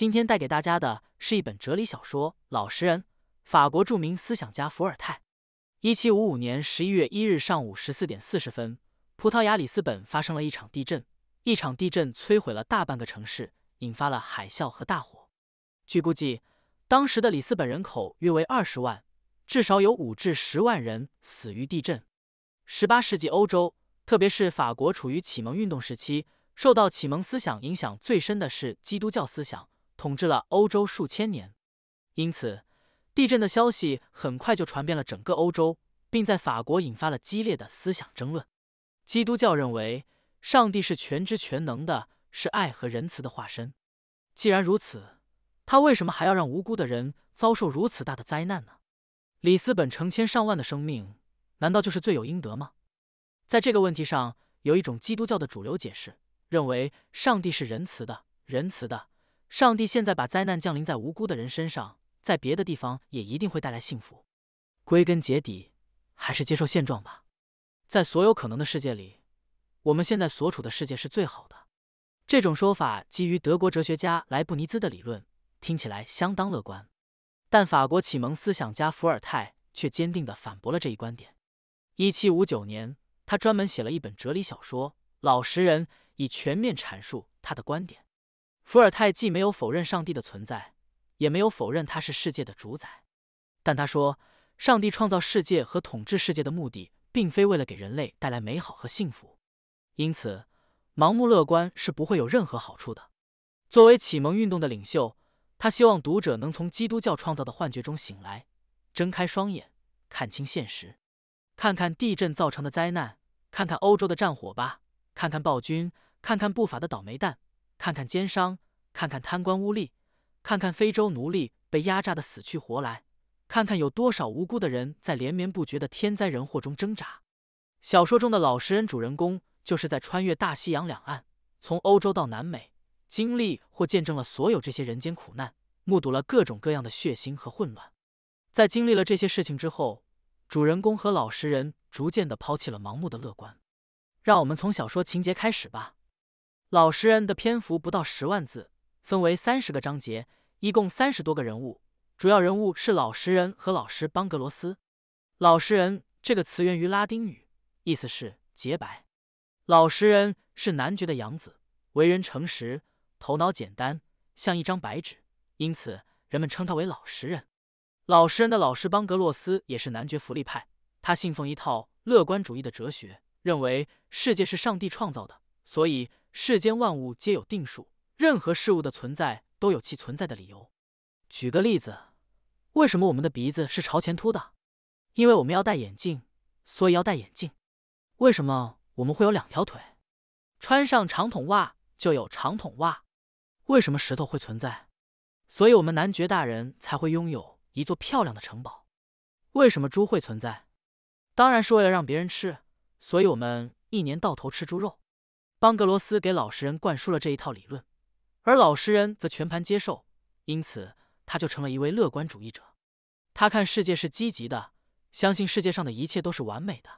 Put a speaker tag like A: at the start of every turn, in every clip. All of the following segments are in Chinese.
A: 今天带给大家的是一本哲理小说《老实人》，法国著名思想家伏尔泰。一七五五年十一月一日上午十四点四十分，葡萄牙里斯本发生了一场地震，一场地震摧毁了大半个城市，引发了海啸和大火。据估计，当时的里斯本人口约为二十万，至少有五至十万人死于地震。十八世纪欧洲，特别是法国，处于启蒙运动时期，受到启蒙思想影响最深的是基督教思想。统治了欧洲数千年，因此地震的消息很快就传遍了整个欧洲，并在法国引发了激烈的思想争论。基督教认为，上帝是全知全能的，是爱和仁慈的化身。既然如此，他为什么还要让无辜的人遭受如此大的灾难呢？里斯本成千上万的生命，难道就是罪有应得吗？在这个问题上，有一种基督教的主流解释，认为上帝是仁慈的，仁慈的。上帝现在把灾难降临在无辜的人身上，在别的地方也一定会带来幸福。归根结底，还是接受现状吧。在所有可能的世界里，我们现在所处的世界是最好的。这种说法基于德国哲学家莱布尼兹的理论，听起来相当乐观。但法国启蒙思想家伏尔泰却坚定地反驳了这一观点。一七五九年，他专门写了一本哲理小说《老实人》，以全面阐述他的观点。伏尔泰既没有否认上帝的存在，也没有否认他是世界的主宰，但他说，上帝创造世界和统治世界的目的，并非为了给人类带来美好和幸福，因此，盲目乐观是不会有任何好处的。作为启蒙运动的领袖，他希望读者能从基督教创造的幻觉中醒来，睁开双眼，看清现实，看看地震造成的灾难，看看欧洲的战火吧，看看暴君，看看不法的倒霉蛋。看看奸商，看看贪官污吏，看看非洲奴隶被压榨的死去活来，看看有多少无辜的人在连绵不绝的天灾人祸中挣扎。小说中的老实人主人公就是在穿越大西洋两岸，从欧洲到南美，经历或见证了所有这些人间苦难，目睹了各种各样的血腥和混乱。在经历了这些事情之后，主人公和老实人逐渐的抛弃了盲目的乐观。让我们从小说情节开始吧。老实人的篇幅不到十万字，分为三十个章节，一共三十多个人物。主要人物是老实人和老师邦格罗斯。老实人这个词源于拉丁语，意思是洁白。老实人是男爵的养子，为人诚实，头脑简单，像一张白纸，因此人们称他为老实人。老实人的老师邦格洛斯也是男爵福利派，他信奉一套乐观主义的哲学，认为世界是上帝创造的，所以。世间万物皆有定数，任何事物的存在都有其存在的理由。举个例子，为什么我们的鼻子是朝前凸的？因为我们要戴眼镜，所以要戴眼镜。为什么我们会有两条腿？穿上长筒袜就有长筒袜。为什么石头会存在？所以我们男爵大人才会拥有一座漂亮的城堡。为什么猪会存在？当然是为了让别人吃，所以我们一年到头吃猪肉。邦格罗斯给老实人灌输了这一套理论，而老实人则全盘接受，因此他就成了一位乐观主义者。他看世界是积极的，相信世界上的一切都是完美的。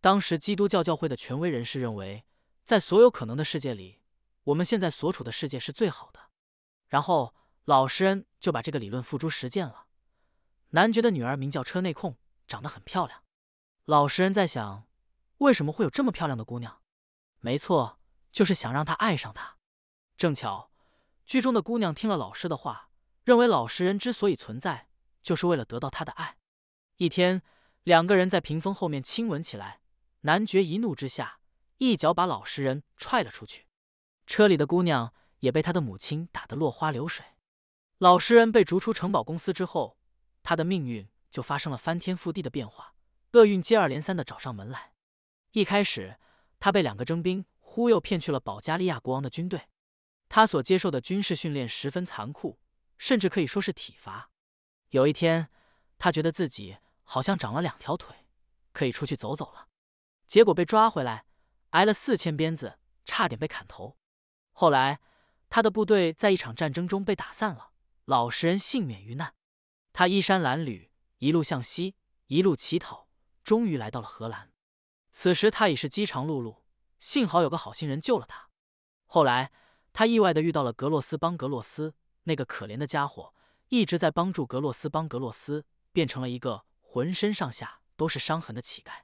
A: 当时基督教教会的权威人士认为，在所有可能的世界里，我们现在所处的世界是最好的。然后老实人就把这个理论付诸实践了。男爵的女儿名叫车内控，长得很漂亮。老实人在想，为什么会有这么漂亮的姑娘？没错，就是想让他爱上他。正巧剧中的姑娘听了老师的话，认为老实人之所以存在，就是为了得到他的爱。一天，两个人在屏风后面亲吻起来，男爵一怒之下一脚把老实人踹了出去。车里的姑娘也被他的母亲打得落花流水。老实人被逐出城堡公司之后，他的命运就发生了翻天覆地的变化，厄运接二连三的找上门来。一开始。他被两个征兵忽悠骗去了保加利亚国王的军队，他所接受的军事训练十分残酷，甚至可以说是体罚。有一天，他觉得自己好像长了两条腿，可以出去走走了，结果被抓回来，挨了四千鞭子，差点被砍头。后来，他的部队在一场战争中被打散了，老实人幸免于难。他衣衫褴褛，一路向西，一路乞讨，终于来到了荷兰。此时他已是饥肠辘辘，幸好有个好心人救了他。后来他意外的遇到了格洛斯邦格洛斯，那个可怜的家伙一直在帮助格洛斯邦格洛斯，变成了一个浑身上下都是伤痕的乞丐。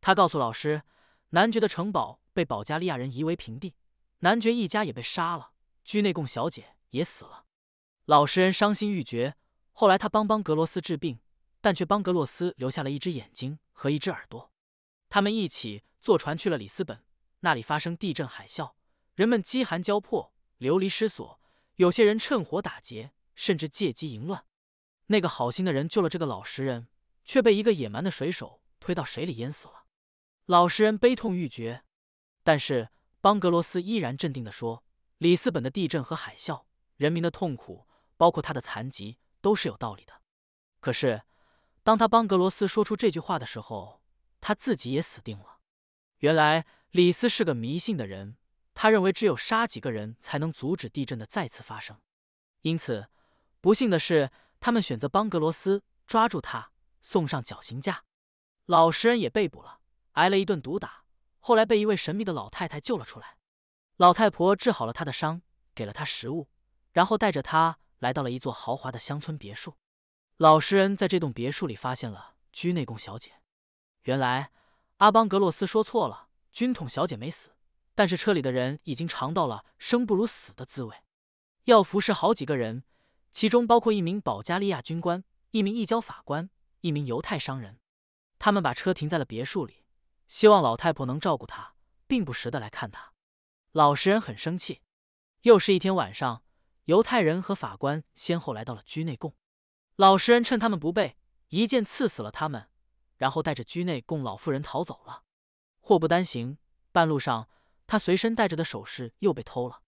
A: 他告诉老师，男爵的城堡被保加利亚人夷为平地，男爵一家也被杀了，居内贡小姐也死了。老实人伤心欲绝。后来他帮帮格洛斯治病，但却帮格洛斯留下了一只眼睛和一只耳朵。他们一起坐船去了里斯本，那里发生地震海啸，人们饥寒交迫，流离失所。有些人趁火打劫，甚至借机淫乱。那个好心的人救了这个老实人，却被一个野蛮的水手推到水里淹死了。老实人悲痛欲绝，但是邦格罗斯依然镇定地说：“里斯本的地震和海啸，人民的痛苦，包括他的残疾，都是有道理的。”可是，当他邦格罗斯说出这句话的时候，他自己也死定了。原来李斯是个迷信的人，他认为只有杀几个人才能阻止地震的再次发生。因此，不幸的是，他们选择帮格罗斯抓住他，送上绞刑架。老实人也被捕了，挨了一顿毒打，后来被一位神秘的老太太救了出来。老太婆治好了他的伤，给了他食物，然后带着他来到了一座豪华的乡村别墅。老实人在这栋别墅里发现了居内宫小姐。原来阿邦格洛斯说错了，军统小姐没死，但是车里的人已经尝到了生不如死的滋味。要服侍好几个人，其中包括一名保加利亚军官、一名移交法官、一名犹太商人。他们把车停在了别墅里，希望老太婆能照顾他，并不时的来看他。老实人很生气。又是一天晚上，犹太人和法官先后来到了居内贡，老实人趁他们不备，一剑刺死了他们。然后带着居内供老妇人逃走了。祸不单行，半路上他随身带着的首饰又被偷了。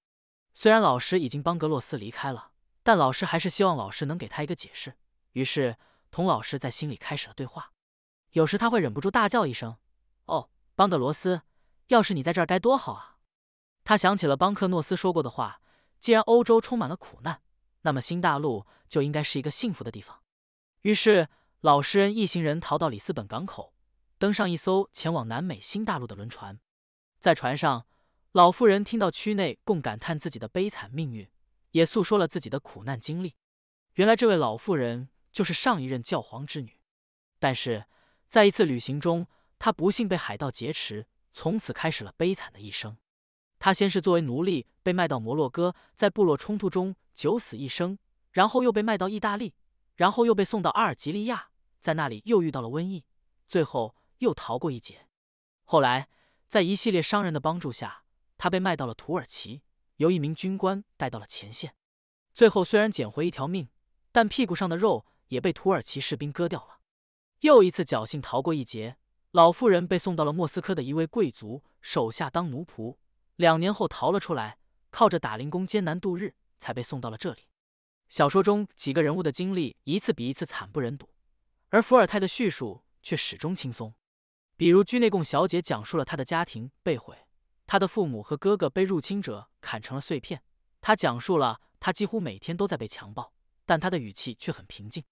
A: 虽然老师已经帮格洛斯离开了，但老师还是希望老师能给他一个解释。于是，童老师在心里开始了对话。有时他会忍不住大叫一声：“哦，邦德罗斯！要是你在这儿该多好啊！”他想起了邦克诺斯说过的话：“既然欧洲充满了苦难，那么新大陆就应该是一个幸福的地方。”于是。老实人一行人逃到里斯本港口，登上一艘前往南美新大陆的轮船。在船上，老妇人听到区内共感叹自己的悲惨命运，也诉说了自己的苦难经历。原来，这位老妇人就是上一任教皇之女，但是在一次旅行中，她不幸被海盗劫持，从此开始了悲惨的一生。她先是作为奴隶被卖到摩洛哥，在部落冲突中九死一生，然后又被卖到意大利。然后又被送到阿尔及利亚，在那里又遇到了瘟疫，最后又逃过一劫。后来，在一系列商人的帮助下，他被卖到了土耳其，由一名军官带到了前线。最后虽然捡回一条命，但屁股上的肉也被土耳其士兵割掉了，又一次侥幸逃过一劫。老妇人被送到了莫斯科的一位贵族手下当奴仆，两年后逃了出来，靠着打零工艰难度日，才被送到了这里。小说中几个人物的经历一次比一次惨不忍睹，而伏尔泰的叙述却始终轻松。比如居内贡小姐讲述了她的家庭被毁，她的父母和哥哥被入侵者砍成了碎片。她讲述了她几乎每天都在被强暴，但她的语气却很平静，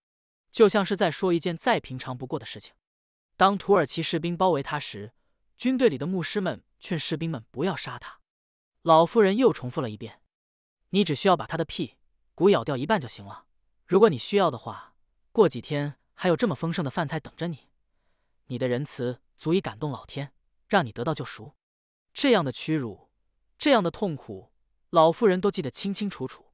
A: 就像是在说一件再平常不过的事情。当土耳其士兵包围她时，军队里的牧师们劝士兵们不要杀她。老妇人又重复了一遍：“你只需要把他的屁。”骨咬掉一半就行了。如果你需要的话，过几天还有这么丰盛的饭菜等着你。你的仁慈足以感动老天，让你得到救赎。这样的屈辱，这样的痛苦，老妇人都记得清清楚楚。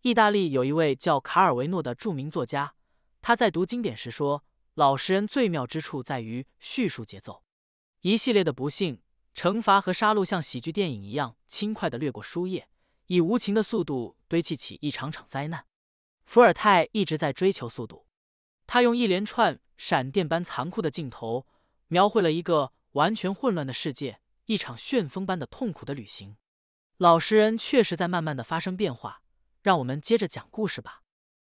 A: 意大利有一位叫卡尔维诺的著名作家，他在读经典时说：“老实人最妙之处在于叙述节奏，一系列的不幸、惩罚和杀戮，像喜剧电影一样轻快的掠过书页，以无情的速度。”堆砌起一场场灾难。伏尔泰一直在追求速度，他用一连串闪电般残酷的镜头，描绘了一个完全混乱的世界，一场旋风般的痛苦的旅行。老实人确实在慢慢的发生变化。让我们接着讲故事吧。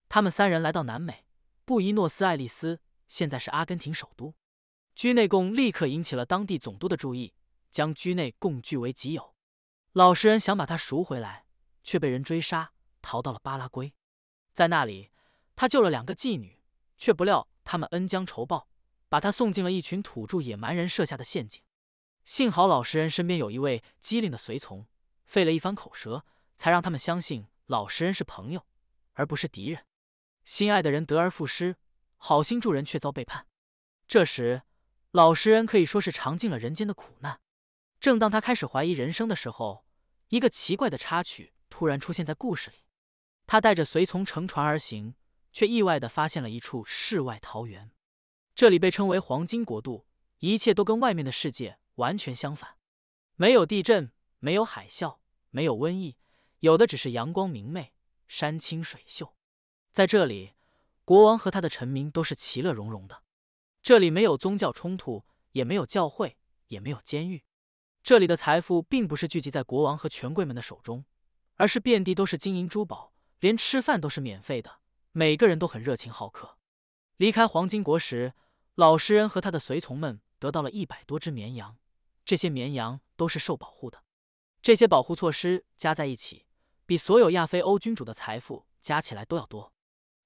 A: 他们三人来到南美，布宜诺斯艾利斯现在是阿根廷首都。居内贡立刻引起了当地总督的注意，将居内贡据为己有。老实人想把他赎回来。却被人追杀，逃到了巴拉圭，在那里，他救了两个妓女，却不料他们恩将仇报，把他送进了一群土著野蛮人设下的陷阱。幸好老实人身边有一位机灵的随从，费了一番口舌，才让他们相信老实人是朋友，而不是敌人。心爱的人得而复失，好心助人却遭背叛。这时，老实人可以说是尝尽了人间的苦难。正当他开始怀疑人生的时候，一个奇怪的插曲。突然出现在故事里，他带着随从乘船而行，却意外的发现了一处世外桃源。这里被称为黄金国度，一切都跟外面的世界完全相反。没有地震，没有海啸，没有瘟疫，有的只是阳光明媚、山清水秀。在这里，国王和他的臣民都是其乐融融的。这里没有宗教冲突，也没有教会，也没有监狱。这里的财富并不是聚集在国王和权贵们的手中。而是遍地都是金银珠宝，连吃饭都是免费的，每个人都很热情好客。离开黄金国时，老实人和他的随从们得到了一百多只绵羊，这些绵羊都是受保护的。这些保护措施加在一起，比所有亚非欧君主的财富加起来都要多。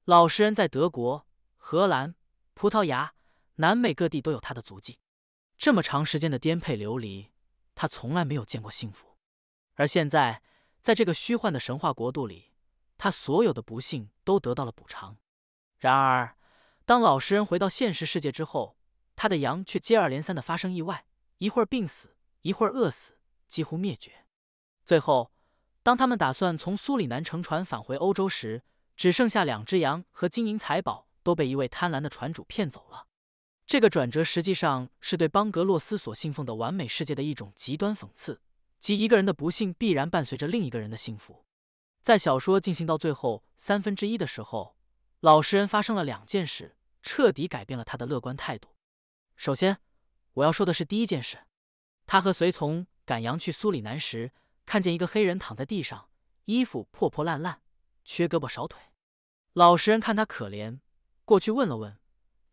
A: 老实人在德国、荷兰、葡萄牙、南美各地都有他的足迹。这么长时间的颠沛流离，他从来没有见过幸福，而现在。在这个虚幻的神话国度里，他所有的不幸都得到了补偿。然而，当老实人回到现实世界之后，他的羊却接二连三的发生意外：一会儿病死，一会儿饿死，几乎灭绝。最后，当他们打算从苏里南乘船返回欧洲时，只剩下两只羊和金银财宝都被一位贪婪的船主骗走了。这个转折实际上是对邦格洛斯所信奉的完美世界的一种极端讽刺。即一个人的不幸必然伴随着另一个人的幸福。在小说进行到最后三分之一的时候，老实人发生了两件事，彻底改变了他的乐观态度。首先，我要说的是第一件事：他和随从赶羊去苏里南时，看见一个黑人躺在地上，衣服破破烂烂，缺胳膊少腿。老实人看他可怜，过去问了问，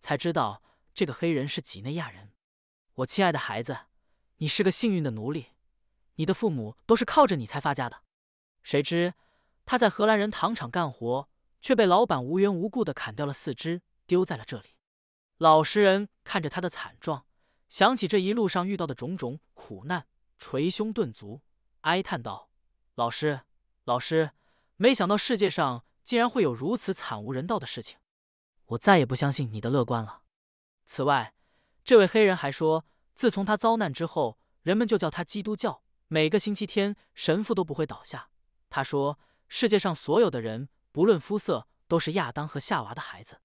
A: 才知道这个黑人是几内亚人。我亲爱的孩子，你是个幸运的奴隶。你的父母都是靠着你才发家的，谁知他在荷兰人糖厂干活，却被老板无缘无故地砍掉了四肢，丢在了这里。老实人看着他的惨状，想起这一路上遇到的种种苦难，捶胸顿足，哀叹道：“老师，老师，没想到世界上竟然会有如此惨无人道的事情！我再也不相信你的乐观了。”此外，这位黑人还说，自从他遭难之后，人们就叫他“基督教”。每个星期天，神父都不会倒下。他说：“世界上所有的人，不论肤色，都是亚当和夏娃的孩子。”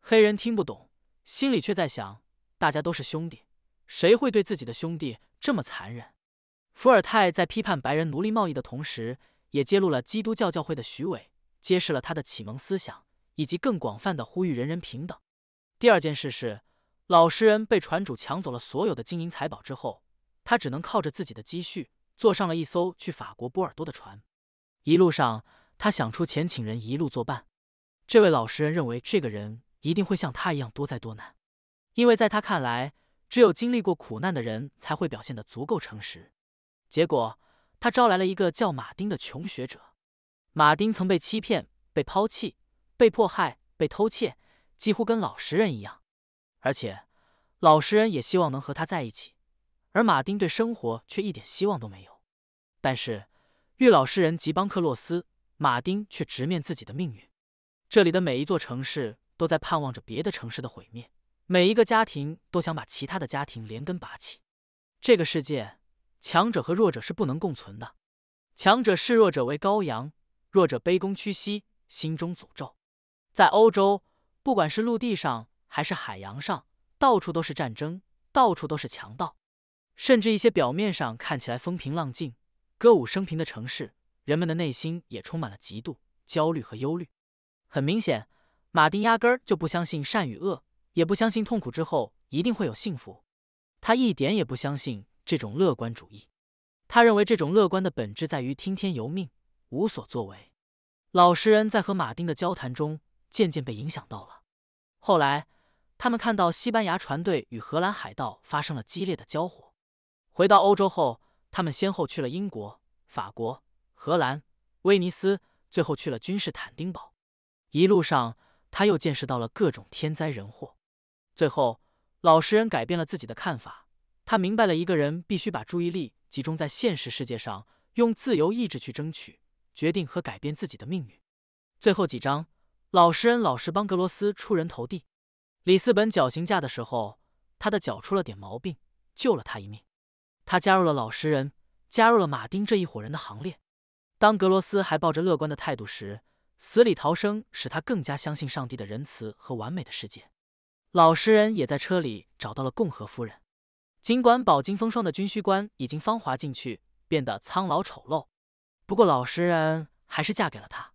A: 黑人听不懂，心里却在想：“大家都是兄弟，谁会对自己的兄弟这么残忍？”伏尔泰在批判白人奴隶贸易的同时，也揭露了基督教教会的虚伪，揭示了他的启蒙思想，以及更广泛的呼吁人人平等。第二件事是，老实人被船主抢走了所有的金银财宝之后，他只能靠着自己的积蓄。坐上了一艘去法国波尔多的船，一路上他想出钱请人一路作伴。这位老实人认为这个人一定会像他一样多灾多难，因为在他看来，只有经历过苦难的人才会表现得足够诚实。结果他招来了一个叫马丁的穷学者。马丁曾被欺骗、被抛弃、被迫害、被偷窃，几乎跟老实人一样。而且老实人也希望能和他在一起。而马丁对生活却一点希望都没有，但是，遇老实人吉邦克洛斯，马丁却直面自己的命运。这里的每一座城市都在盼望着别的城市的毁灭，每一个家庭都想把其他的家庭连根拔起。这个世界，强者和弱者是不能共存的，强者视弱者为羔羊，弱者卑躬屈膝，心中诅咒。在欧洲，不管是陆地上还是海洋上，到处都是战争，到处都是强盗。甚至一些表面上看起来风平浪静、歌舞升平的城市，人们的内心也充满了嫉妒、焦虑和忧虑。很明显，马丁压根儿就不相信善与恶，也不相信痛苦之后一定会有幸福。他一点也不相信这种乐观主义。他认为这种乐观的本质在于听天由命、无所作为。老实人在和马丁的交谈中渐渐被影响到了。后来，他们看到西班牙船队与荷兰海盗发生了激烈的交火。回到欧洲后，他们先后去了英国、法国、荷兰、威尼斯，最后去了君士坦丁堡。一路上，他又见识到了各种天灾人祸。最后，老实人改变了自己的看法，他明白了一个人必须把注意力集中在现实世界上，用自由意志去争取、决定和改变自己的命运。最后几章，老实人老实帮格罗斯出人头地。里斯本绞刑架的时候，他的脚出了点毛病，救了他一命。他加入了老实人，加入了马丁这一伙人的行列。当格罗斯还抱着乐观的态度时，死里逃生使他更加相信上帝的仁慈和完美的世界。老实人也在车里找到了共和夫人，尽管饱经风霜的军需官已经芳华尽去，变得苍老丑陋，不过老实人还是嫁给了他。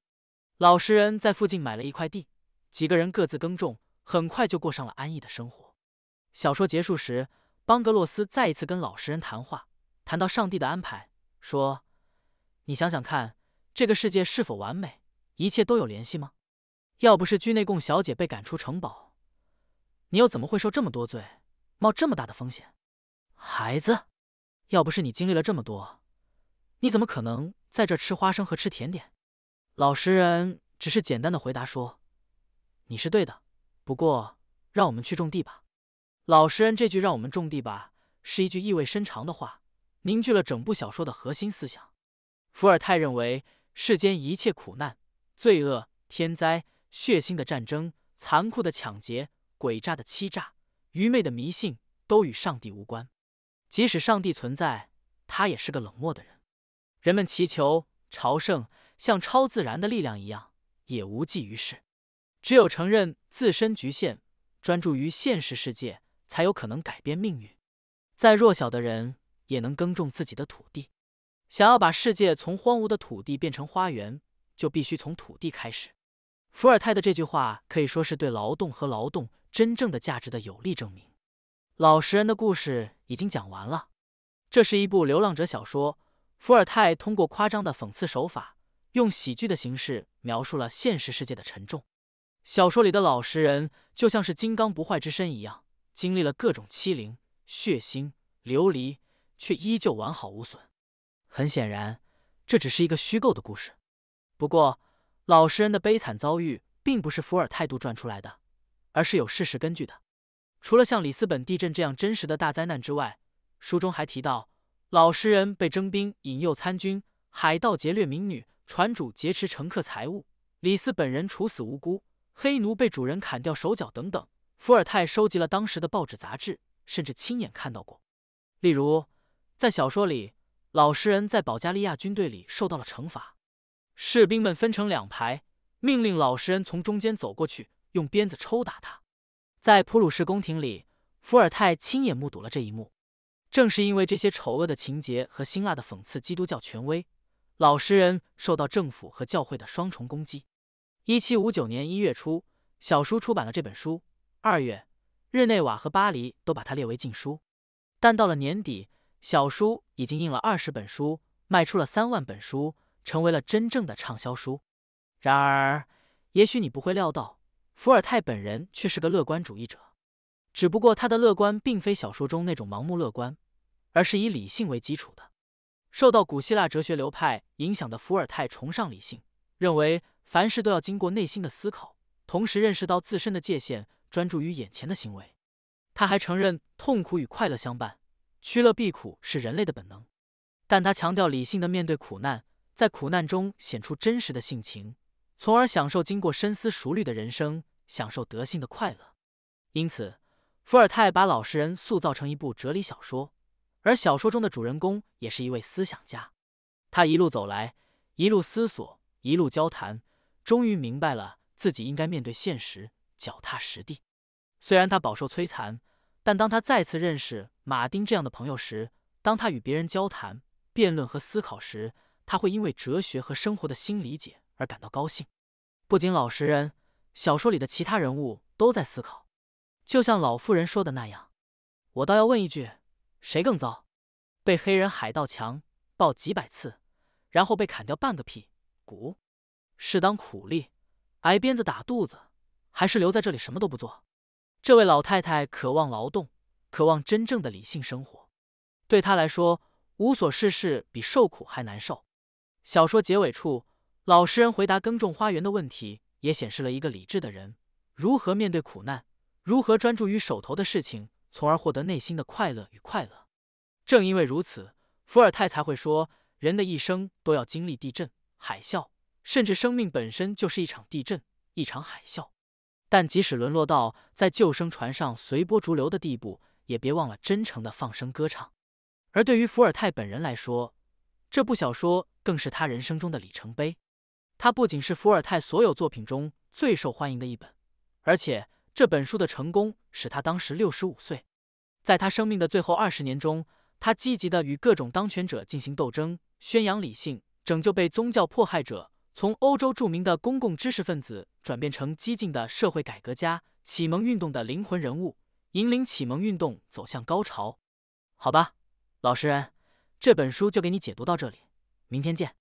A: 老实人在附近买了一块地，几个人各自耕种，很快就过上了安逸的生活。小说结束时。邦格洛斯再一次跟老实人谈话，谈到上帝的安排，说：“你想想看，这个世界是否完美？一切都有联系吗？要不是居内贡小姐被赶出城堡，你又怎么会受这么多罪，冒这么大的风险？孩子，要不是你经历了这么多，你怎么可能在这吃花生和吃甜点？”老实人只是简单的回答说：“你是对的，不过让我们去种地吧。”老实人这句让我们种地吧，是一句意味深长的话，凝聚了整部小说的核心思想。伏尔泰认为，世间一切苦难、罪恶、天灾、血腥的战争、残酷的抢劫、诡诈的欺诈、愚昧的迷信，都与上帝无关。即使上帝存在，他也是个冷漠的人。人们祈求、朝圣，像超自然的力量一样，也无济于事。只有承认自身局限，专注于现实世界。才有可能改变命运，再弱小的人也能耕种自己的土地。想要把世界从荒芜的土地变成花园，就必须从土地开始。伏尔泰的这句话可以说是对劳动和劳动真正的价值的有力证明。老实人的故事已经讲完了，这是一部流浪者小说。伏尔泰通过夸张的讽刺手法，用喜剧的形式描述了现实世界的沉重。小说里的老实人就像是金刚不坏之身一样。经历了各种欺凌、血腥流离，却依旧完好无损。很显然，这只是一个虚构的故事。不过，老实人的悲惨遭遇并不是伏尔泰杜撰出来的，而是有事实根据的。除了像里斯本地震这样真实的大灾难之外，书中还提到老实人被征兵引诱参军、海盗劫掠民女、船主劫持乘客财物、里斯本人处死无辜、黑奴被主人砍掉手脚等等。伏尔泰收集了当时的报纸、杂志，甚至亲眼看到过。例如，在小说里，老实人在保加利亚军队里受到了惩罚，士兵们分成两排，命令老实人从中间走过去，用鞭子抽打他。在普鲁士宫廷里，伏尔泰亲眼目睹了这一幕。正是因为这些丑恶的情节和辛辣的讽刺，基督教权威，老实人受到政府和教会的双重攻击。一七五九年一月初，小叔出版了这本书。二月，日内瓦和巴黎都把它列为禁书，但到了年底，小书已经印了二十本书，卖出了三万本书，成为了真正的畅销书。然而，也许你不会料到，伏尔泰本人却是个乐观主义者。只不过他的乐观并非小说中那种盲目乐观，而是以理性为基础的。受到古希腊哲学流派影响的伏尔泰，崇尚理性，认为凡事都要经过内心的思考，同时认识到自身的界限。专注于眼前的行为，他还承认痛苦与快乐相伴，趋乐避苦是人类的本能。但他强调理性的面对苦难，在苦难中显出真实的性情，从而享受经过深思熟虑的人生，享受德性的快乐。因此，伏尔泰把老实人塑造成一部哲理小说，而小说中的主人公也是一位思想家。他一路走来，一路思索，一路交谈，终于明白了自己应该面对现实。脚踏实地，虽然他饱受摧残，但当他再次认识马丁这样的朋友时，当他与别人交谈、辩论和思考时，他会因为哲学和生活的新理解而感到高兴。不仅老实人，小说里的其他人物都在思考，就像老妇人说的那样：“我倒要问一句，谁更糟？被黑人海盗强暴几百次，然后被砍掉半个屁股，是当苦力，挨鞭子打肚子？”还是留在这里什么都不做？这位老太太渴望劳动，渴望真正的理性生活。对她来说，无所事事比受苦还难受。小说结尾处，老实人回答耕种花园的问题，也显示了一个理智的人如何面对苦难，如何专注于手头的事情，从而获得内心的快乐与快乐。正因为如此，伏尔泰才会说，人的一生都要经历地震、海啸，甚至生命本身就是一场地震、一场海啸。但即使沦落到在救生船上随波逐流的地步，也别忘了真诚的放声歌唱。而对于伏尔泰本人来说，这部小说更是他人生中的里程碑。它不仅是伏尔泰所有作品中最受欢迎的一本，而且这本书的成功使他当时六十五岁。在他生命的最后二十年中，他积极地与各种当权者进行斗争，宣扬理性，拯救被宗教迫害者。从欧洲著名的公共知识分子转变成激进的社会改革家，启蒙运动的灵魂人物，引领启蒙运动走向高潮。好吧，老实人，这本书就给你解读到这里，明天见。